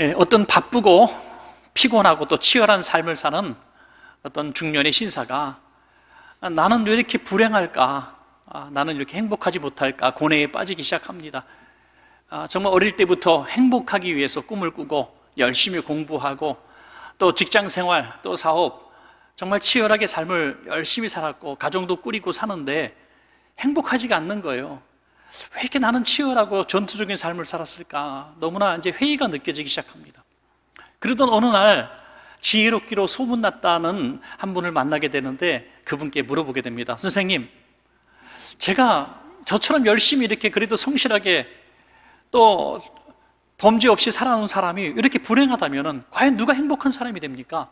예, 어떤 바쁘고 피곤하고 또 치열한 삶을 사는 어떤 중년의 신사가 나는 왜 이렇게 불행할까? 아, 나는 이렇게 행복하지 못할까? 고뇌에 빠지기 시작합니다. 아, 정말 어릴 때부터 행복하기 위해서 꿈을 꾸고 열심히 공부하고 또 직장 생활, 또 사업 정말 치열하게 삶을 열심히 살았고 가정도 꾸리고 사는데 행복하지가 않는 거예요. 왜 이렇게 나는 치열하고 전투적인 삶을 살았을까? 너무나 이제 회의가 느껴지기 시작합니다. 그러던 어느 날 지혜롭기로 소문났다는 한 분을 만나게 되는데 그분께 물어보게 됩니다. 선생님, 제가 저처럼 열심히 이렇게 그래도 성실하게 또 범죄 없이 살아온 사람이 이렇게 불행하다면 과연 누가 행복한 사람이 됩니까?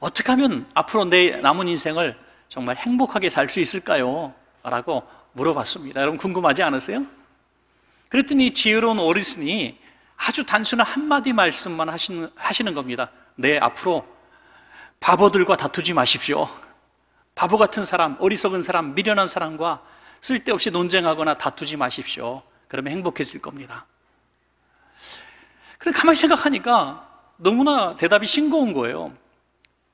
어떻게 하면 앞으로 내 남은 인생을 정말 행복하게 살 수 있을까요? 라고 물어봤습니다. 여러분 궁금하지 않으세요? 그랬더니 지혜로운 어리신이 아주 단순한 한마디 말씀만 하시는, 하시는 겁니다. 네, 앞으로 바보들과 다투지 마십시오. 바보 같은 사람, 어리석은 사람, 미련한 사람과 쓸데없이 논쟁하거나 다투지 마십시오. 그러면 행복해질 겁니다. 그래 가만히 생각하니까 너무나 대답이 싱거운 거예요.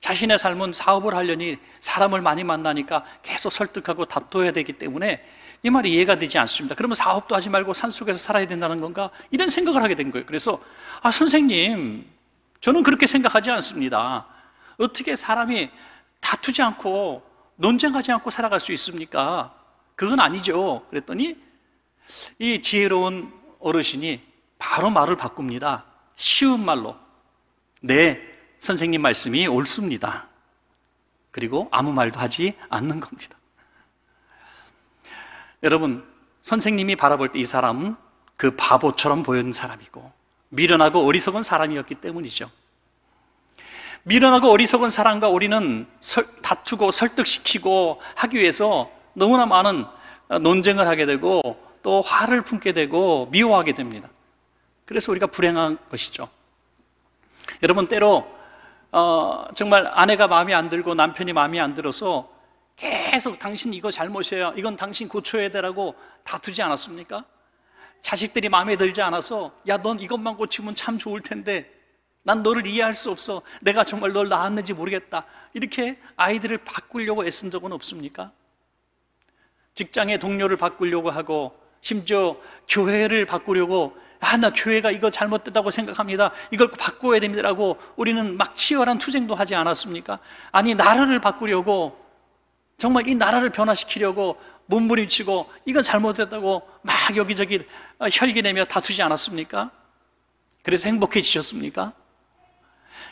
자신의 삶은 사업을 하려니 사람을 많이 만나니까 계속 설득하고 다퉈야 되기 때문에 이 말이 이해가 되지 않습니다. 그러면 사업도 하지 말고 산속에서 살아야 된다는 건가? 이런 생각을 하게 된 거예요. 그래서, 아, 선생님, 저는 그렇게 생각하지 않습니다. 어떻게 사람이 다투지 않고 논쟁하지 않고 살아갈 수 있습니까? 그건 아니죠. 그랬더니 이 지혜로운 어르신이 바로 말을 바꿉니다. 쉬운 말로. 네, 선생님 말씀이 옳습니다. 그리고 아무 말도 하지 않는 겁니다. 여러분, 선생님이 바라볼 때 이 사람은 그 바보처럼 보이는 사람이고 미련하고 어리석은 사람이었기 때문이죠. 미련하고 어리석은 사람과 우리는 설, 다투고 설득시키고 하기 위해서 너무나 많은 논쟁을 하게 되고 또 화를 품게 되고 미워하게 됩니다. 그래서 우리가 불행한 것이죠. 여러분 때로 어, 정말 아내가 마음에 안 들고 남편이 마음에 안 들어서 계속 당신 이거 잘못이에요. 이건 당신 고쳐야 되라고 다투지 않았습니까? 자식들이 마음에 들지 않아서 야, 넌 이것만 고치면 참 좋을 텐데 난 너를 이해할 수 없어. 내가 정말 널 낳았는지 모르겠다. 이렇게 아이들을 바꾸려고 애쓴 적은 없습니까? 직장의 동료를 바꾸려고 하고 심지어 교회를 바꾸려고 아, 나 교회가 이거 잘못됐다고 생각합니다. 이걸 바꿔야 됩니다라고 우리는 막 치열한 투쟁도 하지 않았습니까? 아니, 나라를 바꾸려고 정말 이 나라를 변화시키려고 몸부림치고 이건 잘못됐다고 막 여기저기 어, 혈기내며 다투지 않았습니까? 그래서 행복해지셨습니까?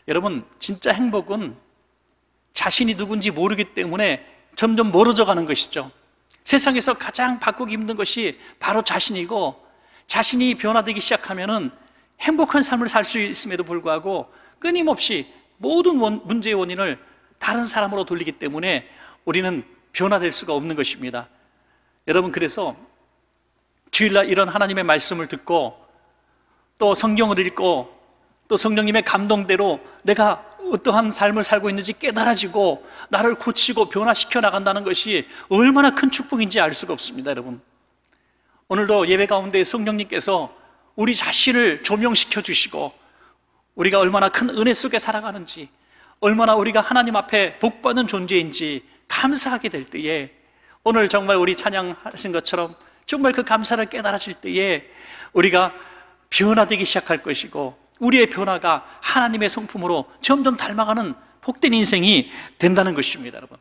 여러분, 진짜 행복은 자신이 누군지 모르기 때문에 점점 멀어져 가는 것이죠. 세상에서 가장 바꾸기 힘든 것이 바로 자신이고 자신이 변화되기 시작하면은 행복한 삶을 살 수 있음에도 불구하고 끊임없이 모든 원, 문제의 원인을 다른 사람으로 돌리기 때문에 우리는 변화될 수가 없는 것입니다. 여러분, 그래서 주일날 이런 하나님의 말씀을 듣고 또 성경을 읽고 또 성령님의 감동대로 내가 어떠한 삶을 살고 있는지 깨달아지고 나를 고치고 변화시켜 나간다는 것이 얼마나 큰 축복인지 알 수가 없습니다, 여러분. 오늘도 예배 가운데 성령님께서 우리 자신을 조명시켜 주시고 우리가 얼마나 큰 은혜 속에 살아가는지 얼마나 우리가 하나님 앞에 복받는 존재인지 감사하게 될 때에 오늘 정말 우리 찬양하신 것처럼 정말 그 감사를 깨달아질 때에 우리가 변화되기 시작할 것이고 우리의 변화가 하나님의 성품으로 점점 닮아가는 복된 인생이 된다는 것입니다, 여러분.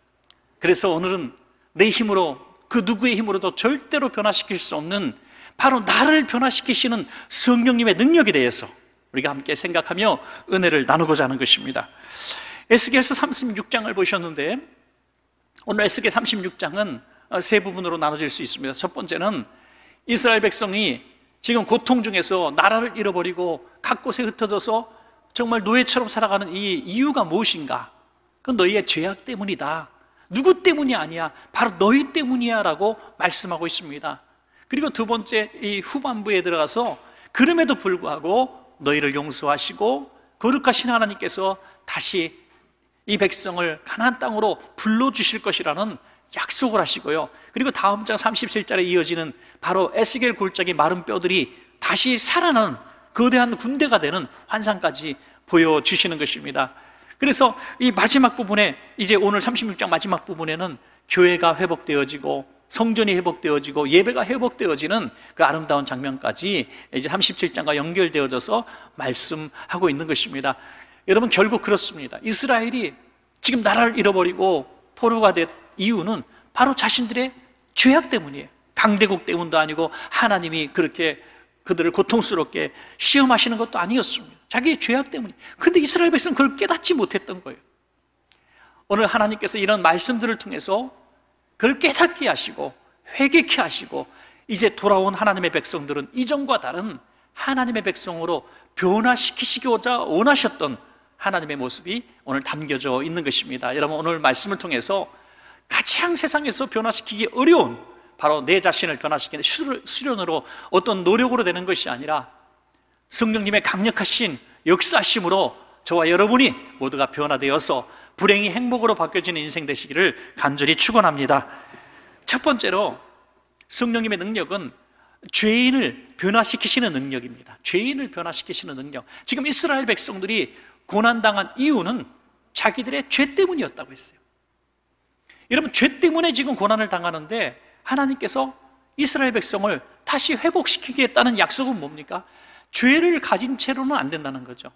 그래서 오늘은 내 힘으로 그 누구의 힘으로도 절대로 변화시킬 수 없는 바로 나를 변화시키시는 성령님의 능력에 대해서 우리가 함께 생각하며 은혜를 나누고자 하는 것입니다. 에스겔서 36장을 보셨는데 오늘 에스겔 36장은 어, 세 부분으로 나눠질 수 있습니다. 첫 번째는 이스라엘 백성이 지금 고통 중에서 나라를 잃어버리고 각 곳에 흩어져서 정말 노예처럼 살아가는 이 이유가 무엇인가? 그건 너희의 죄악 때문이다. 누구 때문이 아니야. 바로 너희 때문이야. 라고 말씀하고 있습니다. 그리고 두 번째 이 후반부에 들어가서 그럼에도 불구하고 너희를 용서하시고 거룩하신 하나님께서 다시 이 백성을 가나 땅으로 불러 주실 것이라는 약속을 하시고요. 그리고 다음 장 37절에 이어지는 바로 에스겔 골짜기 마른 뼈들이 다시 살아나는 거대한 군대가 되는 환상까지 보여주시는 것입니다. 그래서 이 마지막 부분에 이제 오늘 36장 마지막 부분에는 교회가 회복되어지고 성전이 회복되어지고 예배가 회복되어지는 그 아름다운 장면까지 이제 37장과 연결되어져서 말씀하고 있는 것입니다. 여러분 결국 그렇습니다. 이스라엘이 지금 나라를 잃어버리고 포로가 된 이유는 바로 자신들의 죄악 때문이에요. 강대국 때문도 아니고 하나님이 그렇게 그들을 고통스럽게 시험하시는 것도 아니었습니다. 자기의 죄악 때문에. 근데 이스라엘 백성은 그걸 깨닫지 못했던 거예요. 오늘 하나님께서 이런 말씀들을 통해서 그걸 깨닫게 하시고 회개케 하시고 이제 돌아온 하나님의 백성들은 이전과 다른 하나님의 백성으로 변화시키시고자 원하셨던 하나님의 모습이 오늘 담겨져 있는 것입니다. 여러분 오늘 말씀을 통해서 가장 세상에서 변화시키기 어려운 바로 내 자신을 변화시키는 수련으로 어떤 노력으로 되는 것이 아니라 성령님의 강력하신 역사심으로 저와 여러분이 모두가 변화되어서 불행이 행복으로 바뀌어지는 인생 되시기를 간절히 축원합니다. 첫 번째로 성령님의 능력은 죄인을 변화시키시는 능력입니다. 죄인을 변화시키시는 능력. 지금 이스라엘 백성들이 고난당한 이유는 자기들의 죄 때문이었다고 했어요. 여러분, 죄 때문에 지금 고난을 당하는데 하나님께서 이스라엘 백성을 다시 회복시키겠다는 약속은 뭡니까? 죄를 가진 채로는 안 된다는 거죠.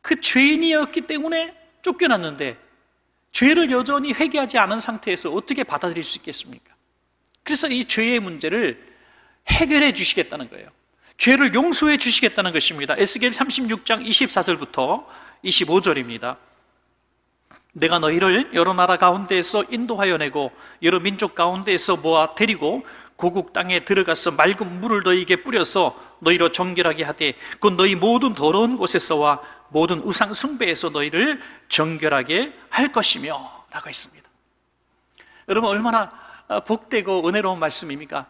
그 죄인이었기 때문에 쫓겨났는데 죄를 여전히 회개하지 않은 상태에서 어떻게 받아들일 수 있겠습니까? 그래서 이 죄의 문제를 해결해 주시겠다는 거예요. 죄를 용서해 주시겠다는 것입니다. 에스겔 36장 24절부터 25절입니다. 내가 너희를 여러 나라 가운데에서 인도하여 내고 여러 민족 가운데에서 모아 데리고 고국 땅에 들어가서 맑은 물을 너희에게 뿌려서 너희로 정결하게 하되 곧 그 너희 모든 더러운 곳에서와 모든 우상 숭배에서 너희를 정결하게 할 것이며 라고 했습니다. 여러분 얼마나 아, 복되고 은혜로운 말씀입니까?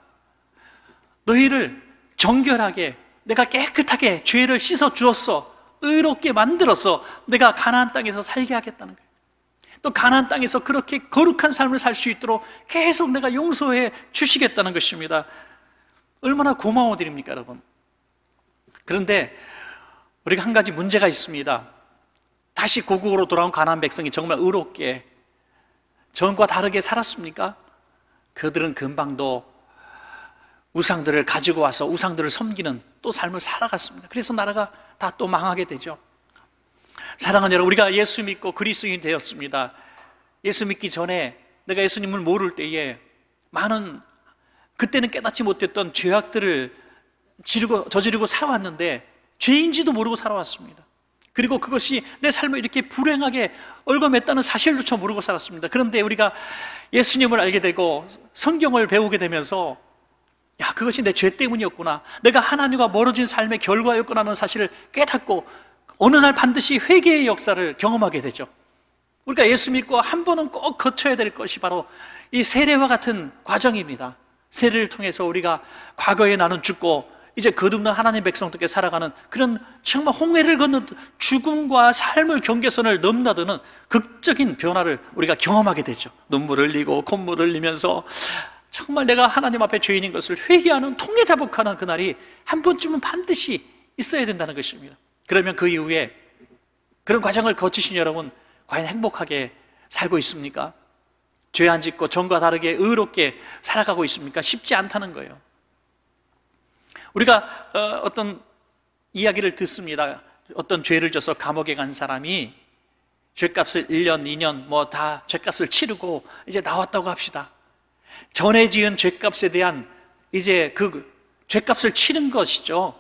너희를 정결하게 내가 깨끗하게 죄를 씻어 주었어 의롭게 만들어서 내가 가나 땅에서 살게 하겠다는 거예요. 또가난 땅에서 그렇게 거룩한 삶을 살 수 있도록 계속 내가 용서해 주시겠다는 것입니다. 얼마나 고마워 드립니까, 여러분? 그런데 우리가 한 가지 문제가 있습니다. 다시 고국으로 돌아온 가나 백성이 정말 의롭게 전과 다르게 살았습니까? 그들은 금방도 우상들을 가지고 와서 우상들을 섬기는 또 삶을 살아갔습니다. 그래서 나라가 다 또 망하게 되죠. 사랑하는 여러분, 우리가 예수 믿고 그리스도인 되었습니다. 예수 믿기 전에 내가 예수님을 모를 때에 많은 그때는 깨닫지 못했던 죄악들을 지르고 저지르고 살아왔는데 죄인지도 모르고 살아왔습니다. 그리고 그것이 내 삶을 이렇게 불행하게 얼거맸다는 사실조차 모르고 살았습니다. 그런데 우리가 예수님을 알게 되고 성경을 배우게 되면서 야, 그것이 내 죄 때문이었구나. 내가 하나님과 멀어진 삶의 결과였구나 하는 사실을 깨닫고 어느 날 반드시 회개의 역사를 경험하게 되죠. 우리가 예수 믿고 한 번은 꼭 거쳐야 될 것이 바로 이 세례와 같은 과정입니다. 세례를 통해서 우리가 과거에 나는 죽고 이제 거듭난 하나님 백성들께 살아가는 그런 정말 홍해를 걷는 죽음과 삶을 경계선을 넘나드는 극적인 변화를 우리가 경험하게 되죠. 눈물 흘리고 콧물 흘리면서 정말 내가 하나님 앞에 죄인인 것을 회개하는 통해 자복하는 그날이 한 번쯤은 반드시 있어야 된다는 것입니다. 그러면 그 이후에 그런 과정을 거치신 여러분 과연 행복하게 살고 있습니까? 죄 안 짓고 전과 다르게 의롭게 살아가고 있습니까? 쉽지 않다는 거예요. 우리가 어, 어떤 이야기를 듣습니다. 어떤 죄를 져서 감옥에 간 사람이 죄값을 1년, 2년 뭐 다 죄값을 치르고 이제 나왔다고 합시다. 전에 지은 죄값에 대한 이제 그 죄값을 치른 것이죠.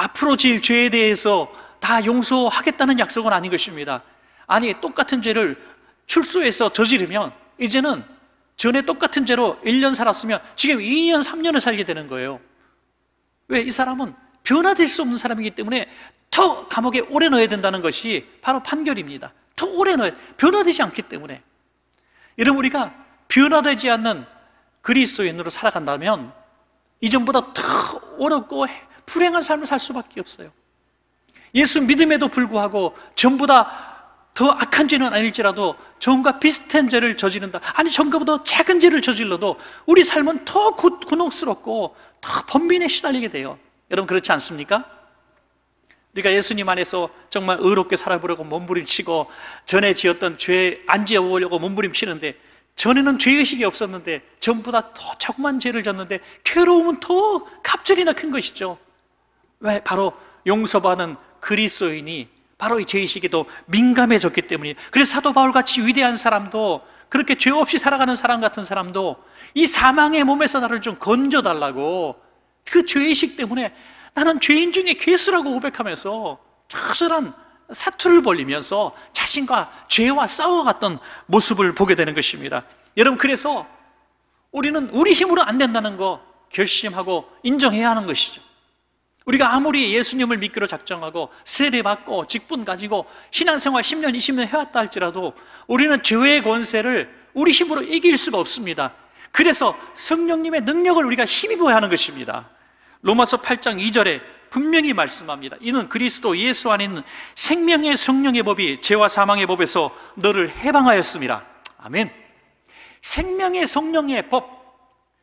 앞으로 질 죄에 대해서 다 용서하겠다는 약속은 아닌 것입니다. 아니, 똑같은 죄를 출소해서 저지르면 이제는 전에 똑같은 죄로 1년 살았으면 지금 2년, 3년을 살게 되는 거예요. 왜? 이 사람은 변화될 수 없는 사람이기 때문에 더 감옥에 오래 넣어야 된다는 것이 바로 판결입니다. 더 오래 넣어야, 변화되지 않기 때문에. 이런 우리가 변화되지 않는 그리스도인으로 살아간다면 이전보다 더 어렵고 불행한 삶을 살 수밖에 없어요. 예수 믿음에도 불구하고 전부 다더 악한 죄는 아닐지라도 전과 비슷한 죄를 저지른다. 아니, 전과보다 작은 죄를 저질러도 우리 삶은 더 곤혹스럽고 더 번민에 시달리게 돼요. 여러분, 그렇지 않습니까? 우리가 예수님 안에서 정말 의롭게 살아보려고 몸부림치고 전에 지었던 죄 안 지어보려고 몸부림치는데 전에는 죄의식이 없었는데 전보다 더 조그만 죄를 졌는데 괴로움은 더 갑절이나 큰 것이죠. 왜? 바로 용서받은 그리스도인이 바로 이 죄의식에도 민감해졌기 때문이에요. 그래서 사도 바울같이 위대한 사람도 그렇게 죄 없이 살아가는 사람 같은 사람도 이 사망의 몸에서 나를 좀 건져달라고 그 죄의식 때문에 나는 죄인 중에 괴수라고 고백하면서 처절한 사투를 벌리면서 자신과 죄와 싸워갔던 모습을 보게 되는 것입니다. 여러분, 그래서 우리는 우리 힘으로 안 된다는 거 결심하고 인정해야 하는 것이죠. 우리가 아무리 예수님을 믿기로 작정하고 세례받고 직분 가지고 신앙생활 10년, 20년 해왔다 할지라도 우리는 죄의 권세를 우리 힘으로 이길 수가 없습니다. 그래서 성령님의 능력을 우리가 힘입어야 하는 것입니다. 로마서 8장 2절에 분명히 말씀합니다. 이는 그리스도 예수 안에 있는 생명의 성령의 법이 죄와 사망의 법에서 너를 해방하였습니다. 아멘. 생명의 성령의 법,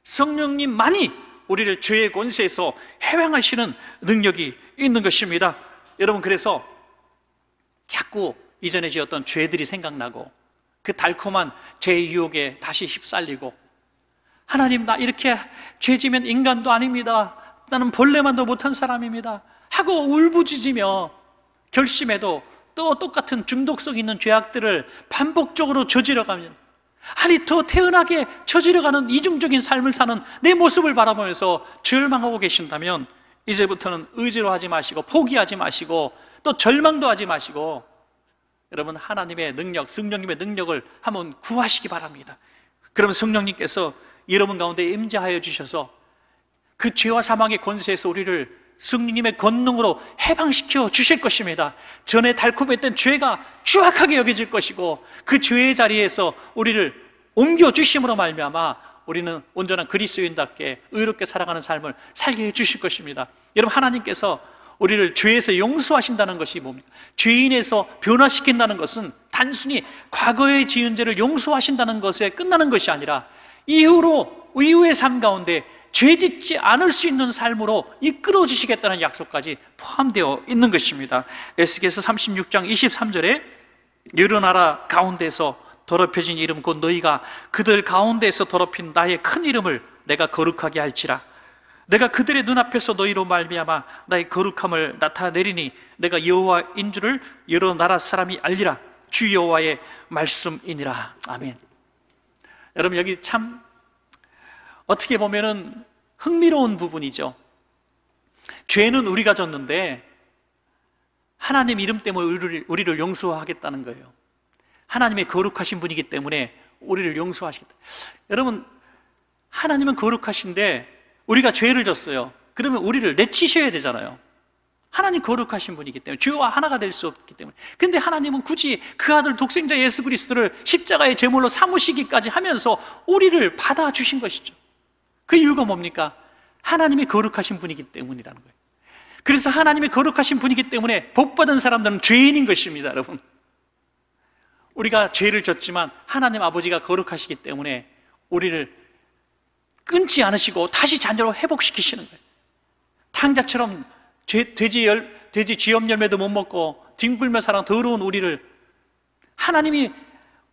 성령님만이 우리를 죄의 권세에서 해방하시는 능력이 있는 것입니다. 여러분, 그래서 자꾸 이전에 지었던 죄들이 생각나고 그 달콤한 죄의 유혹에 다시 휩쓸리고 하나님, 나 이렇게 죄 지면 인간도 아닙니다. 나는 벌레만도 못한 사람입니다. 하고 울부짖으며 결심해도 또 똑같은 중독성 있는 죄악들을 반복적으로 저지러가면 아니 더 태연하게 처지려가는 이중적인 삶을 사는 내 모습을 바라보면서 절망하고 계신다면 이제부터는 의지로 하지 마시고 포기하지 마시고 또 절망도 하지 마시고 여러분 하나님의 능력, 성령님의 능력을 한번 구하시기 바랍니다 그럼 성령님께서 여러분 가운데 임재하여 주셔서 그 죄와 사망의 권세에서 우리를 승리님의 권능으로 해방시켜 주실 것입니다. 전에 달콤했던 죄가 추악하게 여겨질 것이고 그 죄의 자리에서 우리를 옮겨 주심으로 말미암아 우리는 온전한 그리스도인답게 의롭게 살아가는 삶을 살게 해 주실 것입니다. 여러분 하나님께서 우리를 죄에서 용서하신다는 것이 뭡니까? 죄인에서 변화시킨다는 것은 단순히 과거에 지은 죄를 용서하신다는 것에 끝나는 것이 아니라 이후로 이후의 삶 가운데 죄 짓지 않을 수 있는 삶으로 이끌어 주시겠다는 약속까지 포함되어 있는 것입니다. 에스겔서 36장 23절에 여러 나라 가운데서 더럽혀진 이름 곧 너희가 그들 가운데서 더럽힌 나의 큰 이름을 내가 거룩하게 할지라 내가 그들의 눈앞에서 너희로 말미암아 나의 거룩함을 나타내리니 내가 여호와인 줄을 여러 나라 사람이 알리라 주 여호와의 말씀이니라 아멘 여러분 여기 참 어떻게 보면은 흥미로운 부분이죠. 죄는 우리가 졌는데 하나님 이름 때문에 우리를, 우리를 용서하겠다는 거예요. 하나님의 거룩하신 분이기 때문에 우리를 용서하시겠다. 여러분, 하나님은 거룩하신데 우리가 죄를 졌어요. 그러면 우리를 내치셔야 되잖아요. 하나님 거룩하신 분이기 때문에 죄와 하나가 될 수 없기 때문에. 근데 하나님은 굳이 그 아들 독생자 예수 그리스도를 십자가의 제물로 삼으시기까지 하면서 우리를 받아 주신 것이죠. 그 이유가 뭡니까? 하나님이 거룩하신 분이기 때문이라는 거예요. 그래서 하나님이 거룩하신 분이기 때문에 복받은 사람들은 죄인인 것입니다, 여러분. 우리가 죄를 졌지만 하나님 아버지가 거룩하시기 때문에 우리를 끊지 않으시고 다시 자녀로 회복시키시는 거예요. 탕자처럼 죄, 돼지, 열, 돼지 쥐염 열매도 못 먹고 뒹굴며 살아 더러운 우리를 하나님이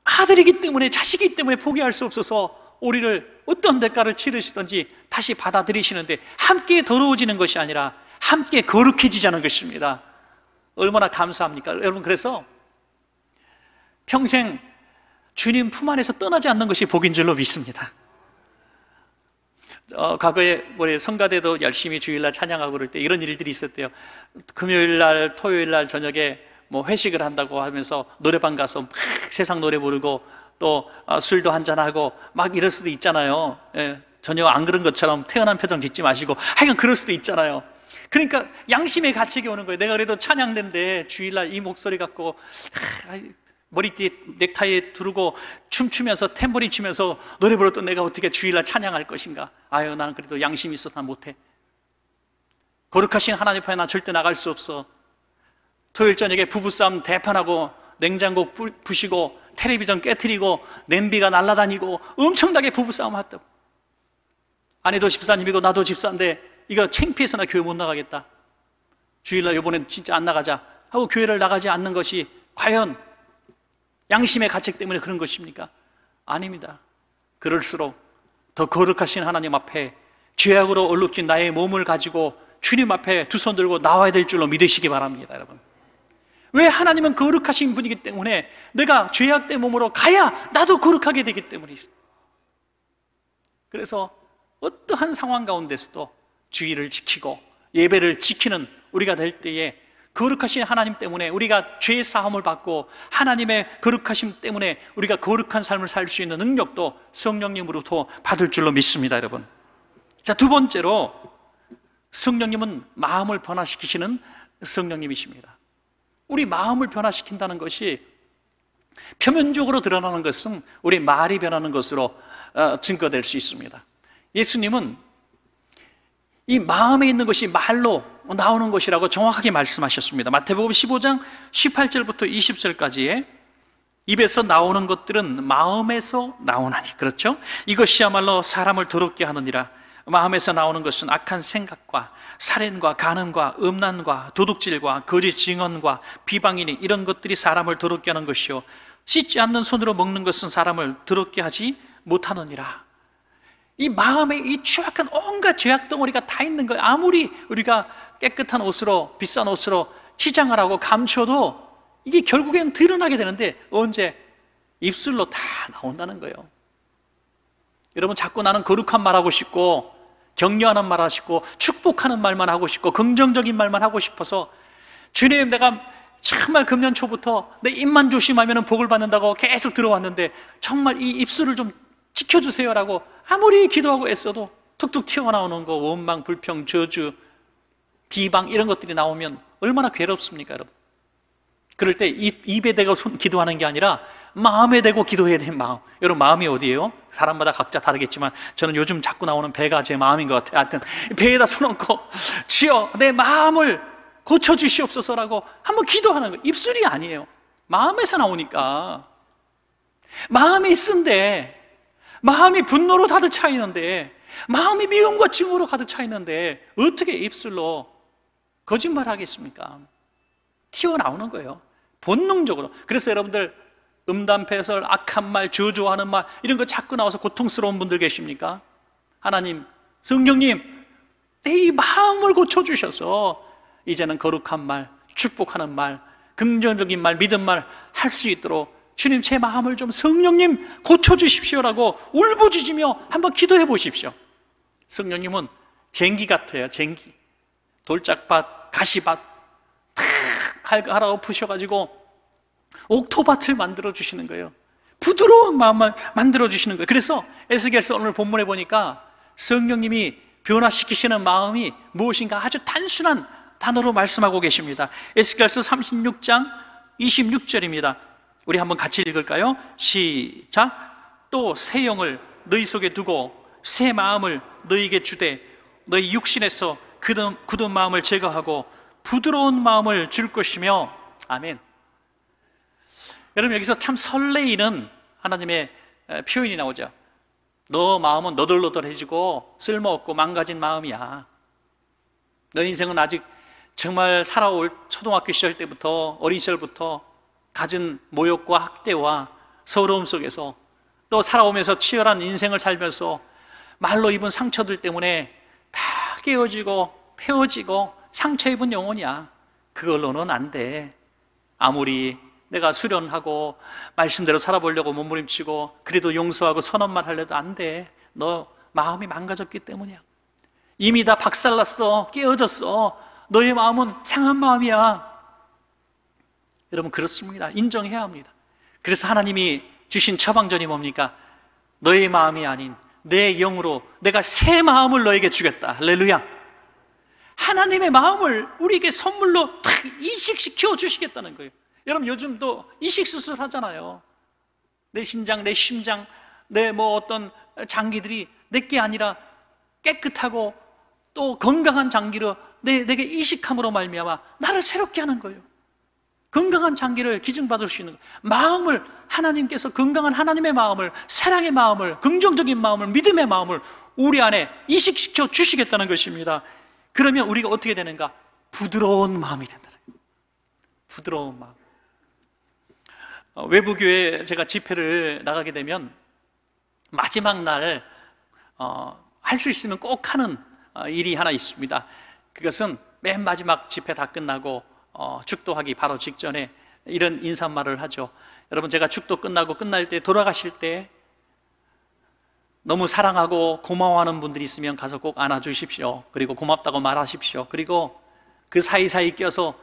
아들이기 때문에 자식이기 때문에 포기할 수 없어서 우리를 어떤 대가를 치르시든지 다시 받아들이시는데 함께 더러워지는 것이 아니라 함께 거룩해지자는 것입니다. 얼마나 감사합니까? 여러분, 그래서 평생 주님 품 안에서 떠나지 않는 것이 복인 줄로 믿습니다. 어, 과거에 우리 성가대도 열심히 주일날 찬양하고 그럴 때 이런 일들이 있었대요. 금요일날, 토요일날 저녁에 뭐 회식을 한다고 하면서 노래방 가서 막 세상 노래 부르고 또 아, 술도 한잔하고 막 이럴 수도 있잖아요. 예, 전혀 안 그런 것처럼 태어난 표정 짓지 마시고 하여간 그럴 수도 있잖아요. 그러니까 양심의 가책이 오는 거예요. 내가 그래도 찬양대인데 주일날 이 목소리 갖고 하, 머리띠 넥타이에 두르고 춤추면서 탬버린 치면서 노래 불렀던 내가 어떻게 주일날 찬양할 것인가? 아유 나는 그래도 양심이 있어서 난 못해. 거룩하신 하나님 앞에 나 절대 나갈 수 없어. 토요일 저녁에 부부싸움 대판하고 냉장고 부시고 텔레비전 깨뜨리고 냄비가 날아다니고 엄청나게 부부싸움 했다 아내도 집사님이고 나도 집사인데 이거 창피해서 나 교회 못 나가겠다 주일날 요번엔 진짜 안 나가자 하고 교회를 나가지 않는 것이 과연 양심의 가책 때문에 그런 것입니까? 아닙니다 그럴수록 더 거룩하신 하나님 앞에 죄악으로 얼룩진 나의 몸을 가지고 주님 앞에 두 손 들고 나와야 될 줄로 믿으시기 바랍니다 여러분 왜 하나님은 거룩하신 분이기 때문에 내가 죄악된 몸으로 가야 나도 거룩하게 되기 때문이죠. 그래서 어떠한 상황 가운데서도 주의를 지키고 예배를 지키는 우리가 될 때에 거룩하신 하나님 때문에 우리가 죄 사함을 받고 하나님의 거룩하심 때문에 우리가 거룩한 삶을 살 수 있는 능력도 성령님으로부터 받을 줄로 믿습니다, 여러분. 자, 두 번째로 성령님은 마음을 변화시키시는 성령님이십니다. 우리 마음을 변화시킨다는 것이 표면적으로 드러나는 것은 우리 말이 변하는 것으로 어, 증거될 수 있습니다. 예수님은 이 마음에 있는 것이 말로 나오는 것이라고 정확하게 말씀하셨습니다. 마태복음 15장 18절부터 20절까지에 입에서 나오는 것들은 마음에서 나오나니 그렇죠? 이것이야말로 사람을 더럽게 하느니라 마음에서 나오는 것은 악한 생각과 살인과 간음과 음란과 도둑질과 거짓 증언과 비방이니 이런 것들이 사람을 더럽게 하는 것이요 씻지 않는 손으로 먹는 것은 사람을 더럽게 하지 못하느니라 이 마음에 이 추악한 온갖 죄악 덩어리가 다 있는 거예요 아무리 우리가 깨끗한 옷으로 비싼 옷으로 치장을 하고 감춰도 이게 결국엔 드러나게 되는데 언제 입술로 다 나온다는 거예요 여러분 자꾸 나는 거룩한 말하고 싶고 격려하는 말 하시고 축복하는 말만 하고 싶고 긍정적인 말만 하고 싶어서 주님 내가 정말 금년 초부터 내 입만 조심하면 복을 받는다고 계속 들어왔는데 정말 이 입술을 좀 지켜주세요라고 아무리 기도하고 애써도 툭툭 튀어나오는 거 원망, 불평, 저주, 비방 이런 것들이 나오면 얼마나 괴롭습니까 여러분 그럴 때 입, 에 대고 손, 기도하는 게 아니라 마음에 대고 기도해야 되는 마음. 여러분 마음이 어디예요? 사람마다 각자 다르겠지만 저는 요즘 자꾸 나오는 배가 제 마음인 것 같아요. 하여튼 배에다 손 얹고 지어 내 마음을 고쳐 주시옵소서라고 한번 기도하는 거. 예요 입술이 아니에요. 마음에서 나오니까 마음이 쓴데 마음이 분노로 가득 차 있는데 마음이 미움과 증오로 가득 차 있는데 어떻게 입술로 거짓말하겠습니까? 튀어나오는 거예요. 본능적으로. 그래서 여러분들 음담패설, 악한 말, 저주하는 말 이런 거 자꾸 나와서 고통스러운 분들 계십니까? 하나님, 성령님, 내 이 마음을 고쳐주셔서 이제는 거룩한 말, 축복하는 말, 긍정적인 말, 믿음 말할 수 있도록 주님 제 마음을 좀 성령님 고쳐주십시오라고 울부짖으며 한번 기도해 보십시오. 성령님은 쟁기 같아요, 쟁기. 돌짝밭, 가시밭, 칼 갈아 엎으셔가지고 옥토밭을 만들어 주시는 거예요. 부드러운 마음을 만들어 주시는 거예요. 그래서 에스겔서 오늘 본문에 보니까 성령님이 변화시키시는 마음이 무엇인가 아주 단순한 단어로 말씀하고 계십니다. 에스겔서 36장 26절입니다. 우리 한번 같이 읽을까요? 시작. 또 새 영을 너희 속에 두고 새 마음을 너희에게 주되 너희 육신에서 굳은, 굳은 마음을 제거하고 부드러운 마음을 줄 것이며 아멘 여러분 여기서 참 설레이는 하나님의 표현이 나오죠 너 마음은 너덜너덜해지고 쓸모없고 망가진 마음이야 너 인생은 아직 정말 살아올 초등학교 시절 때부터 어린 시절부터 가진 모욕과 학대와 서러움 속에서 또 살아오면서 치열한 인생을 살면서 말로 입은 상처들 때문에 다 깨어지고 패어지고 상처 입은 영혼이야. 그걸로는 안 돼. 아무리 내가 수련하고 말씀대로 살아보려고 몸부림치고 그래도 용서하고 선언만 할래도 안 돼. 너 마음이 망가졌기 때문이야. 이미 다 박살났어. 깨어졌어. 너의 마음은 상한 마음이야. 여러분 그렇습니다. 인정해야 합니다. 그래서 하나님이 주신 처방전이 뭡니까? 너의 마음이 아닌 내 영으로 내가 새 마음을 너에게 주겠다. 할렐루야. 하나님의 마음을 우리에게 선물로 탁 이식시켜 주시겠다는 거예요. 여러분 요즘도 이식 수술 하잖아요. 내 신장, 내 심장, 내 뭐 어떤 장기들이 내 게 아니라 깨끗하고 또 건강한 장기로 내, 내게 이식함으로 말미암아 나를 새롭게 하는 거예요. 건강한 장기를 기증받을 수 있는 거예요. 마음을 하나님께서 건강한 하나님의 마음을 사랑의 마음을 긍정적인 마음을 믿음의 마음을 우리 안에 이식시켜 주시겠다는 것입니다. 그러면 우리가 어떻게 되는가? 부드러운 마음이 된다는 거예요. 부드러운 마음. 어, 외부 교회 제가 집회를 나가게 되면 마지막 날 할수 어, 있으면 꼭 하는 어, 일이 하나 있습니다. 그것은 맨 마지막 집회 다 끝나고 축도하기 바로 직전에 이런 인사말을 하죠. 여러분 제가 축도 끝나고 끝날 때 돌아가실 때 너무 사랑하고 고마워하는 분들이 있으면 가서 꼭 안아주십시오. 그리고 고맙다고 말하십시오. 그리고 그 사이사이 껴서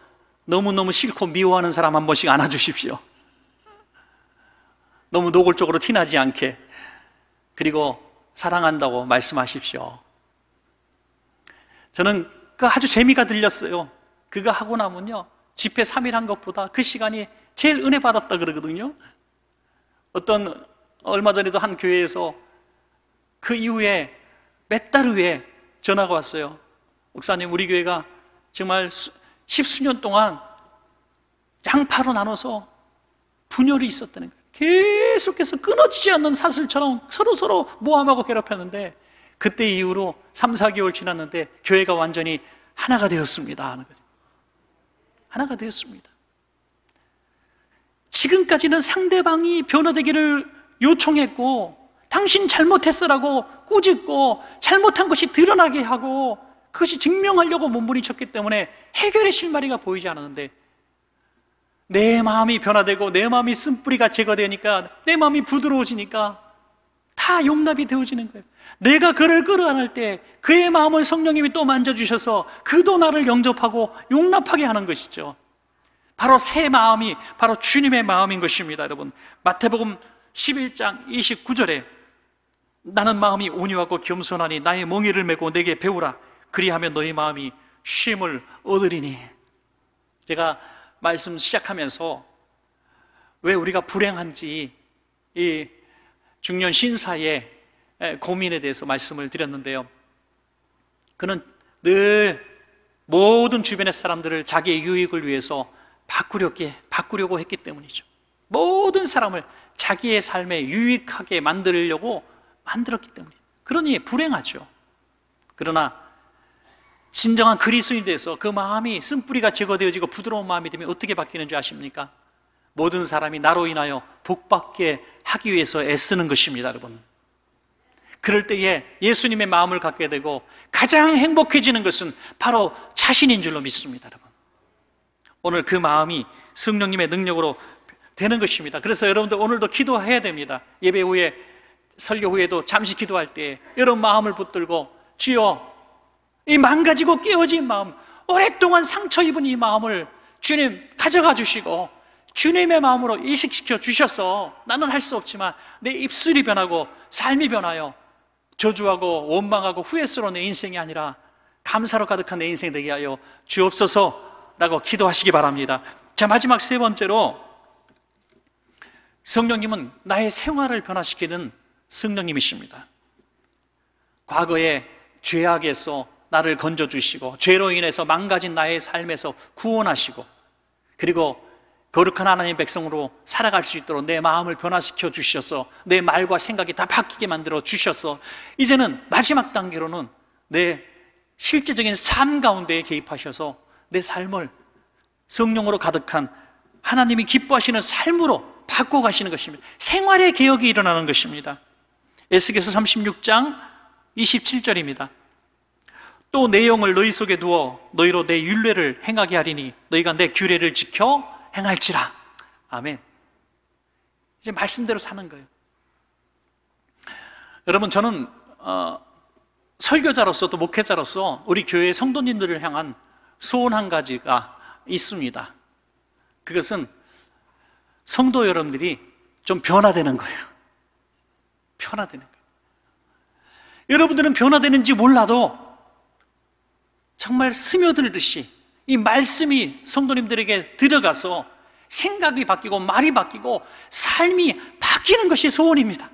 너무너무 싫고 미워하는 사람 한 번씩 안아주십시오. 너무 노골적으로 티나지 않게. 그리고 사랑한다고 말씀하십시오. 저는 그 아주 재미가 들렸어요. 그거 하고 나면요. 집회 3일 한 것보다 그 시간이 제일 은혜 받았다 그러거든요. 어떤, 얼마 전에도 한 교회에서 그 이후에 몇 달 후에 전화가 왔어요. 목사님, 우리 교회가 정말 십수년 동안 양파로 나눠서 분열이 있었다는 거예요. 계속해서 끊어지지 않는 사슬처럼 서로서로 모함하고 괴롭혔는데 그때 이후로 3, 4개월 지났는데 교회가 완전히 하나가 되었습니다. 하는 거죠. 하나가 되었습니다. 지금까지는 상대방이 변화되기를 요청했고 당신 잘못했어라고 꾸짖고 잘못한 것이 드러나게 하고 그것이 증명하려고 몸부림쳤기 때문에 해결의 실마리가 보이지 않았는데 내 마음이 변화되고 내 마음이 쓴뿌리가 제거되니까 내 마음이 부드러워지니까 다 용납이 되어지는 거예요. 내가 그를 끌어안을 때 그의 마음을 성령님이 또 만져주셔서 그도 나를 영접하고 용납하게 하는 것이죠. 바로 새 마음이 바로 주님의 마음인 것입니다, 여러분. 마태복음 11장 29절에 나는 마음이 온유하고 겸손하니 나의 멍에를 메고 내게 배우라. 그리하면 너희 마음이 쉼을 얻으리니. 제가 말씀 시작하면서 왜 우리가 불행한지 이 중년 신사의 고민에 대해서 말씀을 드렸는데요. 그는 늘 모든 주변의 사람들을 자기의 유익을 위해서 바꾸려기 바꾸려고 했기 때문이죠. 모든 사람을 자기의 삶에 유익하게 만들려고 안 들었기 때문에. 그러니 불행하죠. 그러나 진정한 그리스인이 돼서 그 마음이 쓴뿌리가 제거되어지고 부드러운 마음이 되면 어떻게 바뀌는지 아십니까? 모든 사람이 나로 인하여 복받게 하기 위해서 애쓰는 것입니다, 여러분. 그럴 때에 예수님의 마음을 갖게 되고 가장 행복해지는 것은 바로 자신인 줄로 믿습니다, 여러분. 오늘 그 마음이 성령님의 능력으로 되는 것입니다. 그래서 여러분들 오늘도 기도해야 됩니다. 예배 후에 설교 후에도 잠시 기도할 때 이런 마음을 붙들고 주여 이 망가지고 깨어진 마음 오랫동안 상처 입은 이 마음을 주님 가져가 주시고 주님의 마음으로 이식시켜 주셔서 나는 할 수 없지만 내 입술이 변하고 삶이 변하여 저주하고 원망하고 후회스러운 내 인생이 아니라 감사로 가득한 내 인생 되게 하여 주옵소서라고 기도하시기 바랍니다. 자, 마지막 세 번째로 성령님은 나의 생활을 변화시키는 성령님이십니다. 과거의 죄악에서 나를 건져주시고, 죄로 인해서 망가진 나의 삶에서 구원하시고, 그리고 거룩한 하나님 백성으로 살아갈 수 있도록 내 마음을 변화시켜 주셔서 내 말과 생각이 다 바뀌게 만들어 주셔서 이제는 마지막 단계로는 내 실제적인 삶 가운데에 개입하셔서 내 삶을 성령으로 가득한 하나님이 기뻐하시는 삶으로 바꿔 가시는 것입니다. 생활의 개혁이 일어나는 것입니다. 에스겔서 36장 27절입니다. 또 내용을 너희 속에 두어 너희로 내 율례를 행하게 하리니 너희가 내 규례를 지켜 행할지라. 아멘. 이제 말씀대로 사는 거예요. 여러분 저는 어, 설교자로서 또 목회자로서 우리 교회 성도님들을 향한 소원 한 가지가 있습니다. 그것은 성도 여러분들이 좀 변화되는 거예요. 변화되는 거예요. 여러분들은 변화되는지 몰라도 정말 스며들듯이 이 말씀이 성도님들에게 들어가서 생각이 바뀌고 말이 바뀌고 삶이 바뀌는 것이 소원입니다.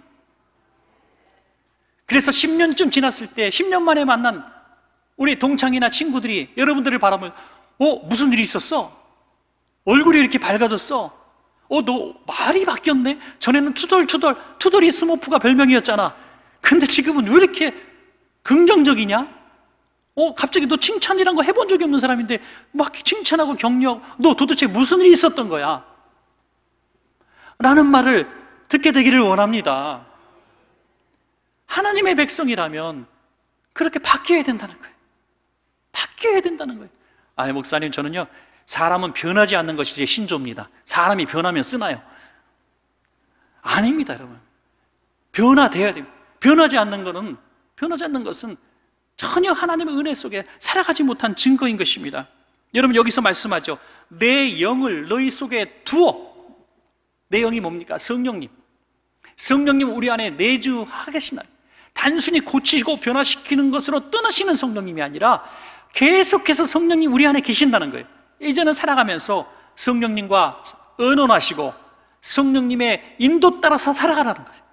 그래서 10년쯤 지났을 때 10년 만에 만난 우리 동창이나 친구들이 여러분들을 바라보면 어? 무슨 일이 있었어? 얼굴이 이렇게 밝아졌어? 어, 너 말이 바뀌었네? 전에는 투덜투덜, 투덜이 스모프가 별명이었잖아. 근데 지금은 왜 이렇게 긍정적이냐? 어, 갑자기 너 칭찬이란 거 해본 적이 없는 사람인데 막 칭찬하고 격려, 너 도대체 무슨 일이 있었던 거야? 라는 말을 듣게 되기를 원합니다. 하나님의 백성이라면 그렇게 바뀌어야 된다는 거예요. 바뀌어야 된다는 거예요. 아 목사님, 저는요, 사람은 변하지 않는 것이 제 신조입니다. 사람이 변하면 쓰나요? 아닙니다, 여러분. 변화돼야 됩니다. 변하지 않는 것은 변하지 않는 것은 전혀 하나님의 은혜 속에 살아가지 못한 증거인 것입니다. 여러분 여기서 말씀하죠. 내 영을 너희 속에 두어. 내 영이 뭡니까? 성령님. 성령님 우리 안에 내주하겠시나 단순히 고치시고 변화시키는 것으로 떠나시는 성령님이 아니라 계속해서 성령님 우리 안에 계신다는 거예요. 이제는 살아가면서 성령님과 의논하시고 성령님의 인도 따라서 살아가라는 거죠.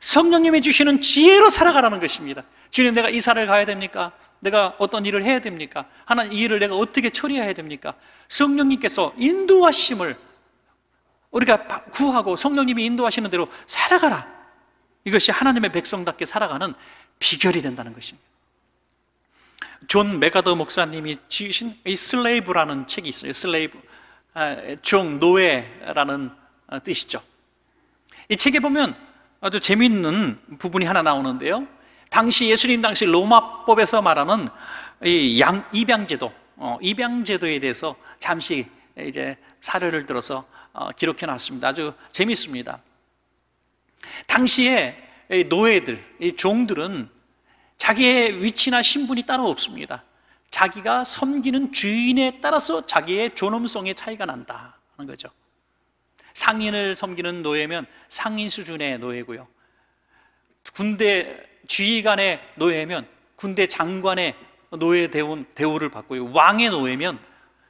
성령님이 주시는 지혜로 살아가라는 것입니다. 주님, 내가 이사를 가야 됩니까? 내가 어떤 일을 해야 됩니까? 하나님, 이 일을 내가 어떻게 처리해야 됩니까? 성령님께서 인도하심을 우리가 구하고 성령님이 인도하시는 대로 살아가라. 이것이 하나님의 백성답게 살아가는 비결이 된다는 것입니다. 존 메가더 목사님이 지으신 이 슬레이브라는 책이 있어요. 슬레이브. 아, 종, 노예라는 어, 뜻이죠. 이 책에 보면 아주 재미있는 부분이 하나 나오는데요. 당시 예수님 당시 로마법에서 말하는 이 양, 입양제도, 어, 입양제도에 대해서 잠시 이제 사례를 들어서 어, 기록해 놨습니다. 아주 재미있습니다. 당시에 노예들, 이 종들은 자기의 위치나 신분이 따로 없습니다. 자기가 섬기는 주인에 따라서 자기의 존엄성의 차이가 난다 하는 거죠. 상인을 섬기는 노예면 상인 수준의 노예고요. 군대 지휘관의 노예면 군대 장관의 노예 대운, 대우를 받고요. 왕의 노예면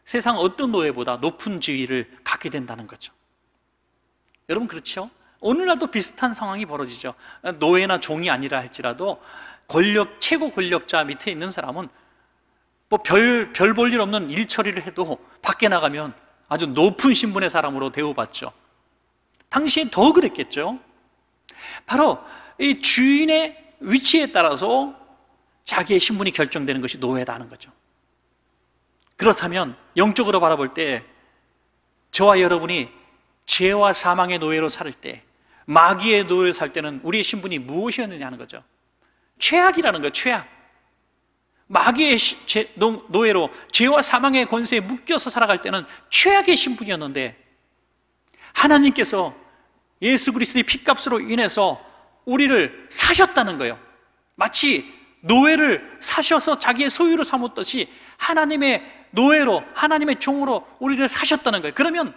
세상 어떤 노예보다 높은 지위를 갖게 된다는 거죠. 여러분 그렇죠? 오늘날도 비슷한 상황이 벌어지죠. 노예나 종이 아니라 할지라도 권력, 최고 권력자 밑에 있는 사람은 뭐 별, 별 볼 일 없는 일 처리를 해도 밖에 나가면 아주 높은 신분의 사람으로 대우받죠. 당시에더 그랬겠죠. 바로 이 주인의 위치에 따라서 자기의 신분이 결정되는 것이 노예다는 거죠. 그렇다면 영적으로 바라볼 때 저와 여러분이 죄와 사망의 노예로 살때 마귀의 노예 살 때는 우리의 신분이 무엇이었느냐 하는 거죠. 최악이라는 거예요, 최악. 마귀의 노예로 죄와 사망의 권세에 묶여서 살아갈 때는 최악의 신분이었는데 하나님께서 예수 그리스도의 피값으로 인해서 우리를 사셨다는 거예요. 마치 노예를 사셔서 자기의 소유로 삼았듯이 하나님의 노예로 하나님의 종으로 우리를 사셨다는 거예요. 그러면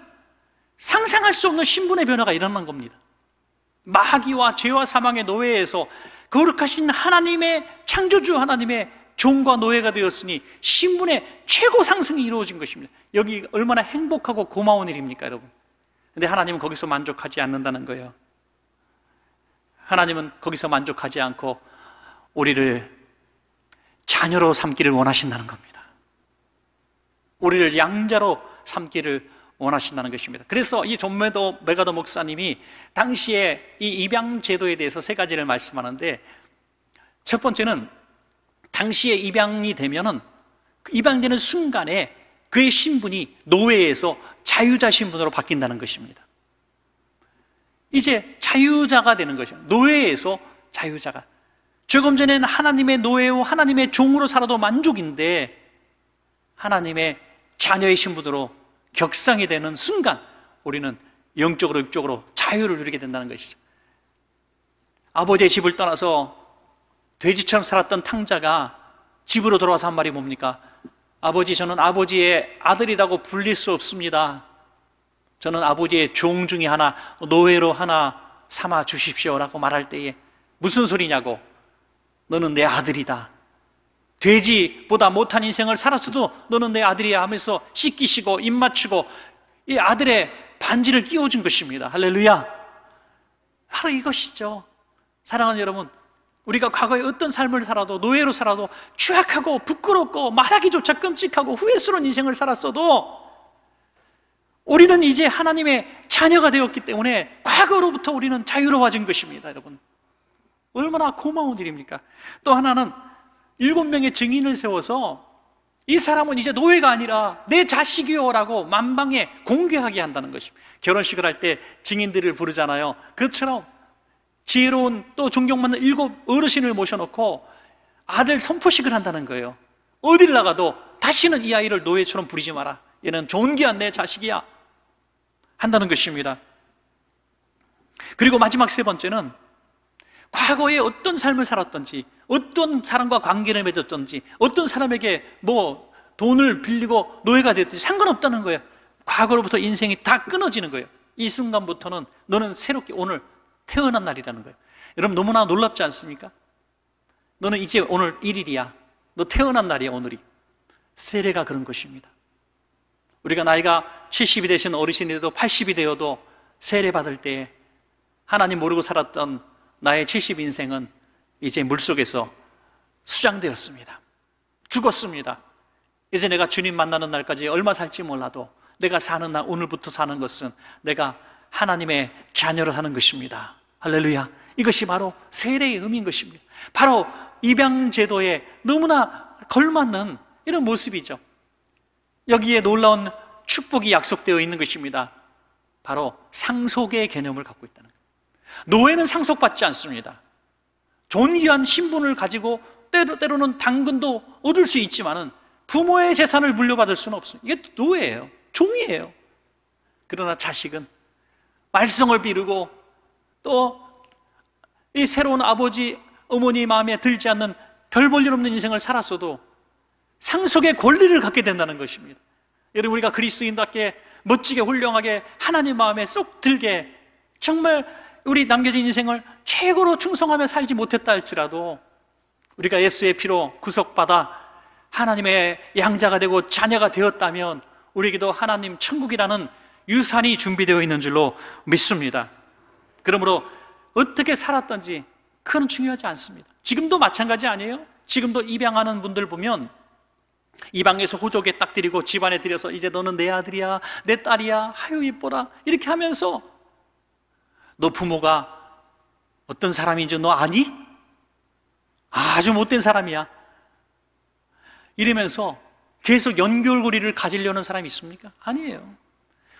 상상할 수 없는 신분의 변화가 일어난 겁니다. 마귀와 죄와 사망의 노예에서 거룩하신 하나님의 창조주 하나님의 종과 노예가 되었으니 신분의 최고 상승이 이루어진 것입니다. 여기 얼마나 행복하고 고마운 일입니까, 여러분? 근데 하나님은 거기서 만족하지 않는다는 거예요. 하나님은 거기서 만족하지 않고 우리를 자녀로 삼기를 원하신다는 겁니다. 우리를 양자로 삼기를 원하신다는 것입니다. 그래서 이 존메도 메가더 목사님이 당시에 이 입양 제도에 대해서 세 가지를 말씀하는데 첫 번째는 당시에 입양이 되면은 그 입양되는 순간에 그의 신분이 노예에서 자유자 신분으로 바뀐다는 것입니다. 이제 자유자가 되는 것이죠. 노예에서 자유자가. 조금 전에는 하나님의 노예요, 하나님의 종으로 살아도 만족인데 하나님의 자녀의 신분으로 격상이 되는 순간 우리는 영적으로 육적으로 자유를 누리게 된다는 것이죠. 아버지의 집을 떠나서 돼지처럼 살았던 탕자가 집으로 돌아와서 한 말이 뭡니까? 아버지, 저는 아버지의 아들이라고 불릴 수 없습니다. 저는 아버지의 종 중에 하나, 노예로 하나 삼아 주십시오라고 말할 때에 무슨 소리냐고. 너는 내 아들이다. 돼지보다 못한 인생을 살았어도 너는 내 아들이야 하면서 씻기시고 입 맞추고 이 아들의 반지를 끼워준 것입니다. 할렐루야. 바로 이것이죠. 사랑하는 여러분, 우리가 과거에 어떤 삶을 살아도 노예로 살아도 추악하고 부끄럽고 말하기조차 끔찍하고 후회스러운 인생을 살았어도 우리는 이제 하나님의 자녀가 되었기 때문에 과거로부터 우리는 자유로워진 것입니다, 여러분. 얼마나 고마운 일입니까? 또 하나는 일곱 명의 증인을 세워서 이 사람은 이제 노예가 아니라 내 자식이요라고 만방에 공개하게 한다는 것입니다. 결혼식을 할 때 증인들을 부르잖아요. 그처럼 지혜로운 또 존경받는 일곱 어르신을 모셔놓고 아들 선포식을 한다는 거예요. 어딜 나가도 다시는 이 아이를 노예처럼 부리지 마라. 얘는 존은게안내 자식이야. 한다는 것입니다. 그리고 마지막 세 번째는 과거에 어떤 삶을 살았던지, 어떤 사람과 관계를 맺었던지, 어떤 사람에게 뭐 돈을 빌리고 노예가 됐든지 상관없다는 거예요. 과거로부터 인생이 다 끊어지는 거예요. 이 순간부터는 너는 새롭게 오늘 태어난 날이라는 거예요. 여러분 너무나 놀랍지 않습니까? 너는 이제 오늘 1일이야. 너 태어난 날이야, 오늘이. 세례가 그런 것입니다. 우리가 나이가 70이 되신 어르신이 돼도 80이 되어도 세례 받을 때 하나님 모르고 살았던 나의 70인생은 이제 물속에서 수장되었습니다. 죽었습니다. 이제 내가 주님 만나는 날까지 얼마 살지 몰라도 내가 사는 날, 오늘부터 사는 것은 내가 하나님의 자녀로 사는 것입니다. 할렐루야. 이것이 바로 세례의 의미인 것입니다. 바로 입양제도에 너무나 걸맞는 이런 모습이죠. 여기에 놀라운 축복이 약속되어 있는 것입니다. 바로 상속의 개념을 갖고 있다는 거예요. 노예는 상속받지 않습니다. 존귀한 신분을 가지고 때로, 때로는 당근도 얻을 수 있지만은 부모의 재산을 물려받을 수는 없습니다. 이게 노예예요. 종이에요. 그러나 자식은 말썽을 비르고 또 이 새로운 아버지, 어머니 마음에 들지 않는 별볼일 없는 인생을 살았어도 상속의 권리를 갖게 된다는 것입니다. 여러분, 우리가 그리스인답게 멋지게 훌륭하게 하나님 마음에 쏙 들게 정말 우리 남겨진 인생을 최고로 충성하며 살지 못했다 할지라도 우리가 예수의 피로 구속받아 하나님의 양자가 되고 자녀가 되었다면 우리에게도 하나님 천국이라는 유산이 준비되어 있는 줄로 믿습니다. 그러므로 어떻게 살았던지 그건 중요하지 않습니다. 지금도 마찬가지 아니에요? 지금도 입양하는 분들 보면 이방에서 호족에 딱 드리고 집안에 들여서 이제 너는 내 아들이야, 내 딸이야, 하유 이뻐라 이렇게 하면서 너 부모가 어떤 사람인지 너 아니? 아주 못된 사람이야. 이러면서 계속 연결고리를 가지려는 사람이 있습니까? 아니에요.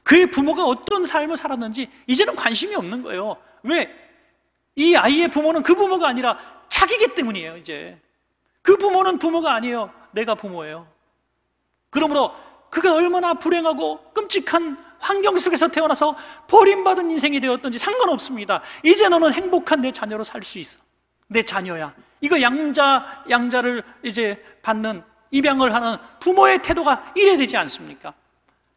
그의 부모가 어떤 삶을 살았는지 이제는 관심이 없는 거예요. 왜? 이 아이의 부모는 그 부모가 아니라 자기기 때문이에요, 이제. 그 부모는 부모가 아니에요. 내가 부모예요. 그러므로 그가 얼마나 불행하고 끔찍한 환경 속에서 태어나서 버림받은 인생이 되었든지 상관없습니다. 이제 너는 행복한 내 자녀로 살 수 있어. 내 자녀야. 이거 양자, 양자를 이제 받는, 입양을 하는 부모의 태도가 이래 되지 않습니까?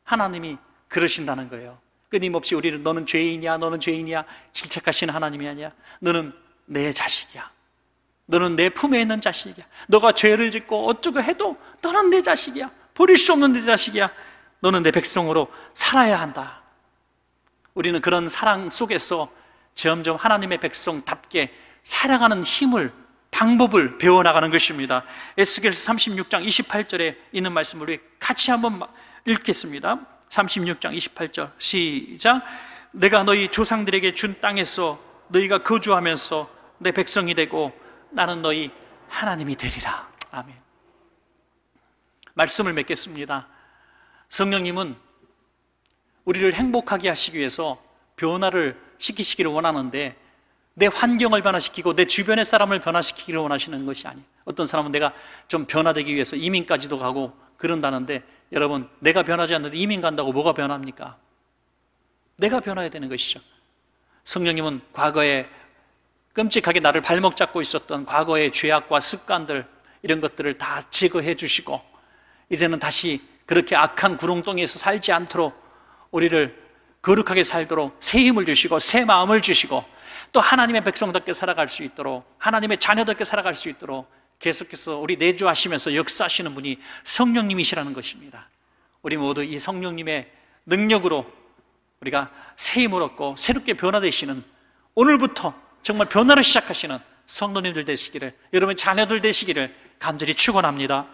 하나님이 그러신다는 거예요. 끊임없이 우리를 너는 죄인이야, 너는 죄인이야. 질책하시는 하나님이 아니야. 너는 내 자식이야. 너는 내 품에 있는 자식이야. 너가 죄를 짓고 어쩌고 해도 너는 내 자식이야. 버릴 수 없는 내 자식이야. 너는 내 백성으로 살아야 한다. 우리는 그런 사랑 속에서 점점 하나님의 백성답게 살아가는 힘을 방법을 배워나가는 것입니다. 에스겔 36장 28절에 있는 말씀을 우리 같이 한번 읽겠습니다. 36장 28절 시작. 내가 너희 조상들에게 준 땅에서 너희가 거주하면서 내 백성이 되고 나는 너희 하나님이 되리라. 아멘. 말씀을 맺겠습니다. 성령님은 우리를 행복하게 하시기 위해서 변화를 시키시기를 원하는데 내 환경을 변화시키고 내 주변의 사람을 변화시키기를 원하시는 것이 아니에요. 어떤 사람은 내가 좀 변화되기 위해서 이민까지도 가고 그런다는데 여러분 내가 변하지 않는데 이민 간다고 뭐가 변합니까? 내가 변화해야 되는 것이죠. 성령님은 과거에 끔찍하게 나를 발목 잡고 있었던 과거의 죄악과 습관들 이런 것들을 다 제거해 주시고 이제는 다시 그렇게 악한 구렁텅에서 살지 않도록 우리를 거룩하게 살도록 새 힘을 주시고 새 마음을 주시고 또 하나님의 백성답게 살아갈 수 있도록 하나님의 자녀답게 살아갈 수 있도록 계속해서 우리 내주하시면서 역사하시는 분이 성령님이시라는 것입니다. 우리 모두 이 성령님의 능력으로 우리가 새 힘을 얻고 새롭게 변화되시는 오늘부터 정말 변화를 시작하시는 성도님들 되시기를 여러분 자녀들 되시기를 간절히 축원합니다.